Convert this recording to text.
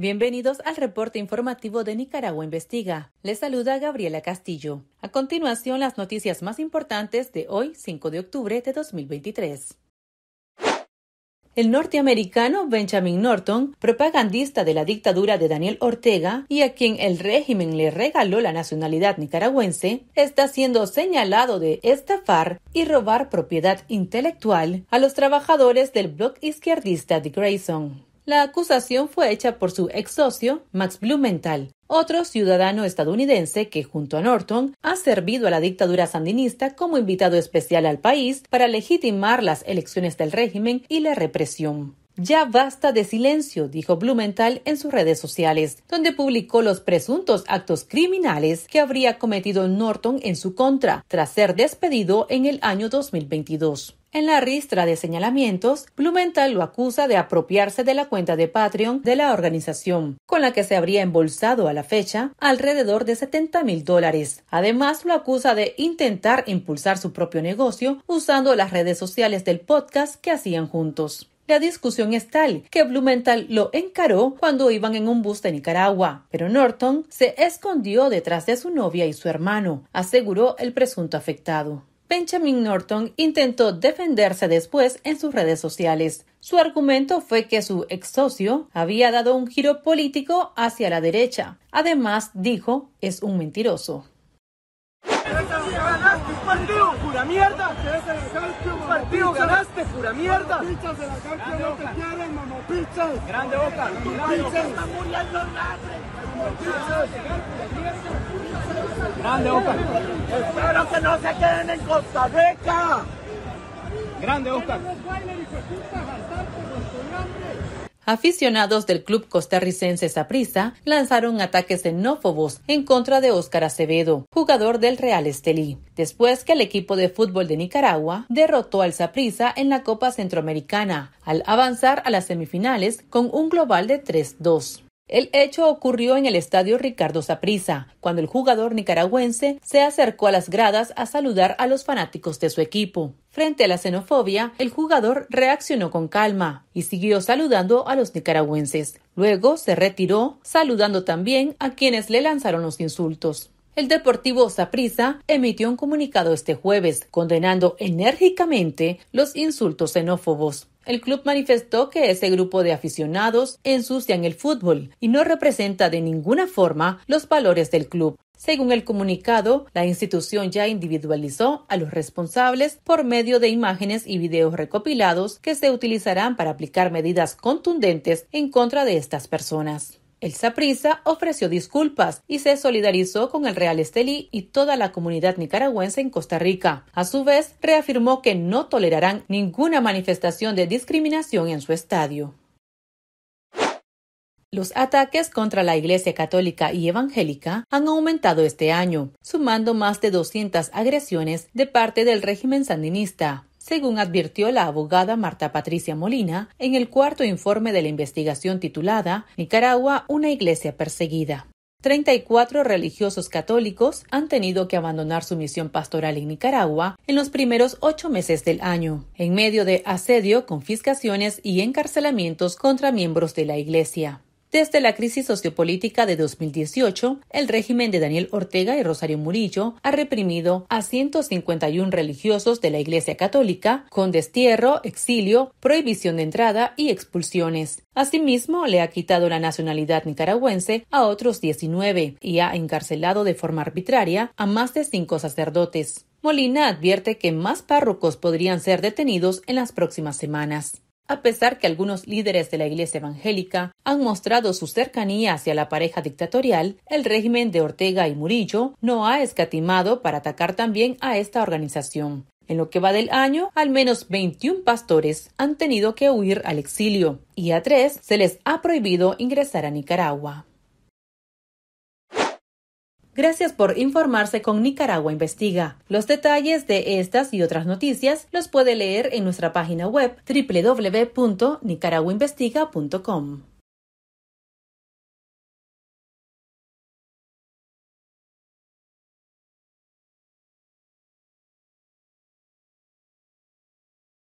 Bienvenidos al reporte informativo de Nicaragua Investiga. Les saluda Gabriela Castillo. A continuación, las noticias más importantes de hoy, 5 de octubre de 2023. El norteamericano Benjamin Norton, propagandista de la dictadura de Daniel Ortega y a quien el régimen le regaló la nacionalidad nicaragüense, está siendo señalado de estafar y robar propiedad intelectual a los trabajadores del bloc izquierdista de Grayson. La acusación fue hecha por su ex socio, Max Blumenthal, otro ciudadano estadounidense que, junto a Norton, ha servido a la dictadura sandinista como invitado especial al país para legitimar las elecciones del régimen y la represión. Ya basta de silencio, dijo Blumenthal en sus redes sociales, donde publicó los presuntos actos criminales que habría cometido Norton en su contra, tras ser despedido en el año 2022. En la ristra de señalamientos, Blumenthal lo acusa de apropiarse de la cuenta de Patreon de la organización, con la que se habría embolsado a la fecha alrededor de 70 mil dólares. Además, lo acusa de intentar impulsar su propio negocio usando las redes sociales del podcast que hacían juntos. La discusión es tal que Blumenthal lo encaró cuando iban en un bus de Nicaragua, pero Norton se escondió detrás de su novia y su hermano, aseguró el presunto afectado. Benjamin Norton intentó defenderse después en sus redes sociales. Su argumento fue que su ex socio había dado un giro político hacia la derecha. Además, dijo, es un mentiroso es pura mierda. Mamopichas de la cancha no te quieren, mamopichas. Grande boca. Mamopichas. Está muriendo el hambre. Grande boca. Espero que no se queden en Costa Rica. Grande Oscar. Aficionados del club costarricense Saprissa lanzaron ataques xenófobos en contra de Óscar Acevedo, jugador del Real Estelí, después que el equipo de fútbol de Nicaragua derrotó al Saprissa en la Copa Centroamericana al avanzar a las semifinales con un global de 3-2. El hecho ocurrió en el estadio Ricardo Saprissa, cuando el jugador nicaragüense se acercó a las gradas a saludar a los fanáticos de su equipo. Frente a la xenofobia, el jugador reaccionó con calma y siguió saludando a los nicaragüenses. Luego se retiró, saludando también a quienes le lanzaron los insultos. El Deportivo Saprissa emitió un comunicado este jueves condenando enérgicamente los insultos xenófobos el club manifestó que ese grupo de aficionados ensucian el fútbol y no representa de ninguna forma los valores del club. Según el comunicado, la institución ya individualizó a los responsables por medio de imágenes y videos recopilados que se utilizarán para aplicar medidas contundentes en contra de estas personas. El Saprissa ofreció disculpas y se solidarizó con el Real Estelí y toda la comunidad nicaragüense en Costa Rica. A su vez, reafirmó que no tolerarán ninguna manifestación de discriminación en su estadio. Los ataques contra la Iglesia Católica y Evangélica han aumentado este año, sumando más de 200 agresiones de parte del régimen sandinista según advirtió la abogada Marta Patricia Molina en el cuarto informe de la investigación titulada Nicaragua, una iglesia perseguida. treinta y cuatro religiosos católicos han tenido que abandonar su misión pastoral en Nicaragua en los primeros ocho meses del año, en medio de asedio, confiscaciones y encarcelamientos contra miembros de la Iglesia. Desde la crisis sociopolítica de 2018, el régimen de Daniel Ortega y Rosario Murillo ha reprimido a 151 religiosos de la Iglesia Católica con destierro, exilio, prohibición de entrada y expulsiones. Asimismo, le ha quitado la nacionalidad nicaragüense a otros 19 y ha encarcelado de forma arbitraria a más de cinco sacerdotes. Molina advierte que más párrocos podrían ser detenidos en las próximas semanas a pesar que algunos líderes de la Iglesia evangélica han mostrado su cercanía hacia la pareja dictatorial, el régimen de Ortega y Murillo no ha escatimado para atacar también a esta organización. En lo que va del año, al menos 21 pastores han tenido que huir al exilio y a tres se les ha prohibido ingresar a Nicaragua. Gracias por informarse con Nicaragua Investiga. Los detalles de estas y otras noticias los puede leer en nuestra página web www.nicaraguainvestiga.com.